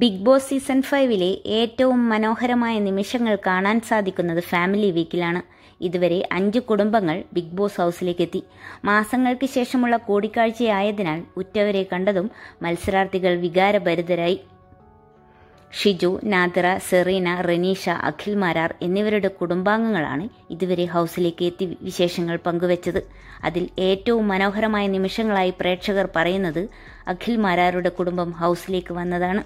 big boss season ഫൈവിലെ ഏറ്റവും മനോഹരമായ നിമിഷങ്ങൾ കാണാൻ സാധിക്കുന്നത് ഫാമിലി വീക്കിലാണ് ഇതുവരെ അഞ്ച് കുടുംബങ്ങൾ ബിഗ് ബോസ് എത്തി മാസങ്ങൾക്ക് ശേഷമുള്ള കൂടിക്കാഴ്ചയായതിനാൽ ഉറ്റവരെ കണ്ടതും മത്സരാർത്ഥികൾ വികാരഭരിതരായി ഷിജു നാദിറ സെറീന റനീഷ അഖിൽ മാരാർ എന്നിവരുടെ കുടുംബാംഗങ്ങളാണ് ഇതുവരെ ഹൗസിലേക്ക് എത്തി വിശേഷങ്ങൾ പങ്കുവച്ചത് അതിൽ ഏറ്റവും മനോഹരമായ നിമിഷങ്ങളായി പ്രേക്ഷകർ പറയുന്നത് അഖിൽ മാരാരുടെ കുടുംബം ഹൗസിലേക്ക് വന്നതാണ്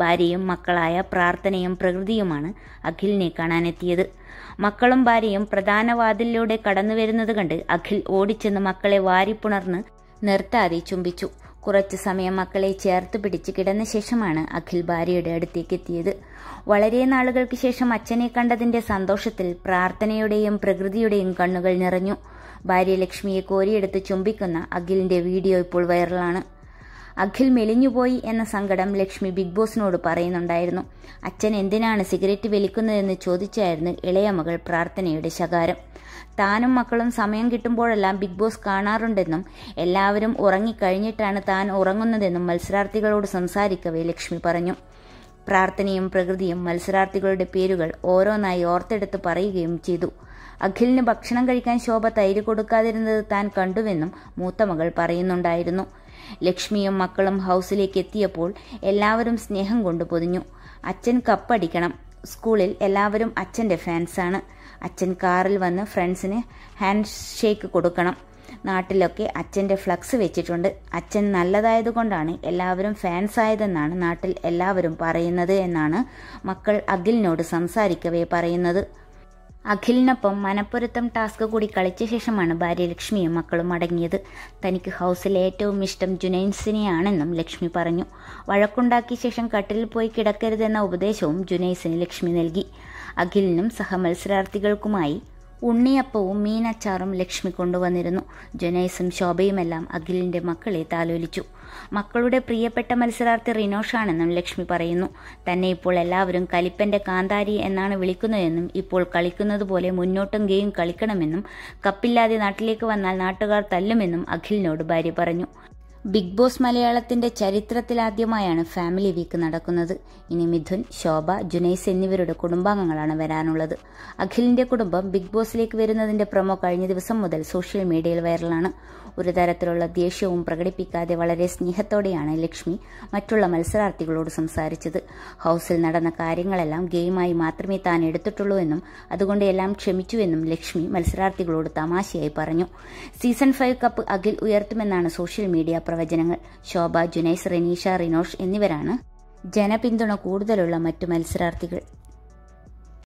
ഭാര്യയും മക്കളായ പ്രാർത്ഥനയും പ്രകൃതിയുമാണ് അഖിലിനെ കാണാനെത്തിയത് മക്കളും ഭാര്യയും പ്രധാന വാതിലിലൂടെ കടന്നു വരുന്നത് കണ്ട് അഖിൽ ഓടിച്ചെന്ന് മക്കളെ വാരിപ്പുണർന്ന് നിർത്താതെ ചുംബിച്ചു കുറച്ചു സമയം മക്കളെ ചേർത്ത് പിടിച്ച് കിടന്ന ശേഷമാണ് അഖിൽ ഭാര്യയുടെ അടുത്തേക്ക് എത്തിയത് വളരെ നാളുകൾക്ക് ശേഷം അച്ഛനെ കണ്ടതിന്റെ സന്തോഷത്തിൽ പ്രാർത്ഥനയുടെയും പ്രകൃതിയുടെയും കണ്ണുകൾ നിറഞ്ഞു ഭാര്യ ലക്ഷ്മിയെ കോരിയെടുത്ത് ചുംബിക്കുന്ന അഖിലിന്റെ വീഡിയോ ഇപ്പോൾ വൈറലാണ് അഖിൽ മെലിഞ്ഞുപോയി എന്ന സങ്കടം ലക്ഷ്മി ബിഗ് ബോസിനോട് പറയുന്നുണ്ടായിരുന്നു അച്ഛൻ എന്തിനാണ് സിഗരറ്റ് വലിക്കുന്നതെന്ന് ചോദിച്ചായിരുന്നു ഇളയ മകൾ പ്രാർത്ഥനയുടെ ശകാരം താനും മക്കളും സമയം കിട്ടുമ്പോഴെല്ലാം ബിഗ് ബോസ് കാണാറുണ്ടെന്നും എല്ലാവരും ഉറങ്ങിക്കഴിഞ്ഞിട്ടാണ് താൻ ഉറങ്ങുന്നതെന്നും മത്സരാർത്ഥികളോട് സംസാരിക്കവേ ലക്ഷ്മി പറഞ്ഞു പ്രാർത്ഥനയും പ്രകൃതിയും മത്സരാർത്ഥികളുടെ പേരുകൾ ഓരോന്നായി ഓർത്തെടുത്ത് പറയുകയും ചെയ്തു അഖിലിന് ഭക്ഷണം കഴിക്കാൻ ശോഭ തൈര് കൊടുക്കാതിരുന്നത് താൻ കണ്ടുവെന്നും മൂത്തമകൾ പറയുന്നുണ്ടായിരുന്നു ലക്ഷ്മിയും മക്കളും ഹൗസിലേക്ക് എത്തിയപ്പോൾ എല്ലാവരും സ്നേഹം കൊണ്ട് പൊതിഞ്ഞു അച്ഛൻ കപ്പടിക്കണം സ്കൂളിൽ എല്ലാവരും അച്ഛൻ്റെ ഫാൻസാണ് അച്ഛൻ കാറിൽ വന്ന് ഫ്രണ്ട്സിന് ഹാൻഡ് ഷേക്ക് കൊടുക്കണം നാട്ടിലൊക്കെ അച്ഛൻ്റെ ഫ്ലക്സ് വെച്ചിട്ടുണ്ട് അച്ഛൻ നല്ലതായതുകൊണ്ടാണ് എല്ലാവരും ഫാൻസ് ആയതെന്നാണ് നാട്ടിൽ എല്ലാവരും പറയുന്നത് എന്നാണ് മക്കൾ അഖിലിനോട് സംസാരിക്കവേ പറയുന്നത് അഖിലിനൊപ്പം മനപ്പുരത്തം ടാസ്ക് കൂടി കളിച്ച ശേഷമാണ് ഭാര്യ ലക്ഷ്മിയും മക്കളും അടങ്ങിയത് തനിക്ക് ഹൗസിൽ ഏറ്റവും ഇഷ്ടം ജുനൈൻസിനെയാണെന്നും ലക്ഷ്മി പറഞ്ഞു വഴക്കുണ്ടാക്കിയ ശേഷം കട്ടിലിൽ പോയി കിടക്കരുതെന്ന ഉപദേശവും ജുനൈസിന് ലക്ഷ്മി നൽകി അഖിലിനും സഹമത്സരാർത്ഥികൾക്കുമായി ഉണ്ണിയപ്പവും മീനച്ചാറും ലക്ഷ്മി കൊണ്ടുവന്നിരുന്നു ജുനൈസും ശോഭയുമെല്ലാം അഖിലിൻ്റെ മക്കളെ താലോലിച്ചു മക്കളുടെ പ്രിയപ്പെട്ട മത്സരാർത്ഥി റിനോഷാണെന്നും ലക്ഷ്മി പറയുന്നു തന്നെ ഇപ്പോൾ എല്ലാവരും കലിപ്പൻ്റെ കാന്താരി എന്നാണ് വിളിക്കുന്നതെന്നും ഇപ്പോൾ കളിക്കുന്നതുപോലെ മുന്നോട്ടും ഗെയിം കളിക്കണമെന്നും കപ്പില്ലാതെ നാട്ടിലേക്ക് വന്നാൽ നാട്ടുകാർ തല്ലുമെന്നും അഖിലിനോട് ഭാര്യ പറഞ്ഞു ബിഗ് ബോസ് മലയാളത്തിന്റെ ചരിത്രത്തിലാദ്യമായാണ് ഫാമിലി വീക്ക് നടക്കുന്നത് ഇനി മിഥുൻ ശോഭ ജുനൈസ് എന്നിവരുടെ കുടുംബാംഗങ്ങളാണ് വരാനുള്ളത് അഖിലിന്റെ കുടുംബം ബിഗ് ബോസിലേക്ക് വരുന്നതിന്റെ പ്രൊമോ കഴിഞ്ഞ ദിവസം മുതൽ സോഷ്യൽ മീഡിയയിൽ വൈറലാണ് ഒരു തരത്തിലുള്ള ദേഷ്യവും പ്രകടിപ്പിക്കാതെ വളരെ സ്നേഹത്തോടെയാണ് ലക്ഷ്മി മറ്റുള്ള മത്സരാർത്ഥികളോട് സംസാരിച്ചത് ഹൗസിൽ നടന്ന കാര്യങ്ങളെല്ലാം ഗെയിമായി മാത്രമേ താൻ എടുത്തിട്ടുള്ളൂ എന്നും അതുകൊണ്ട് എല്ലാം ക്ഷമിച്ചുവെന്നും ലക്ഷ്മി മത്സരാർത്ഥികളോട് തമാശയായി പറഞ്ഞു സീസൺ ഫൈവ് കപ്പ് അഖിൽ ഉയർത്തുമെന്നാണ് സോഷ്യൽ മീഡിയ പ്രവചനങ്ങൾ ശോഭ ജുനൈസ് റെനീഷ റിനോഷ് എന്നിവരാണ് ജനപിന്തുണ കൂടുതലുള്ള മറ്റു മത്സരാർത്ഥികൾ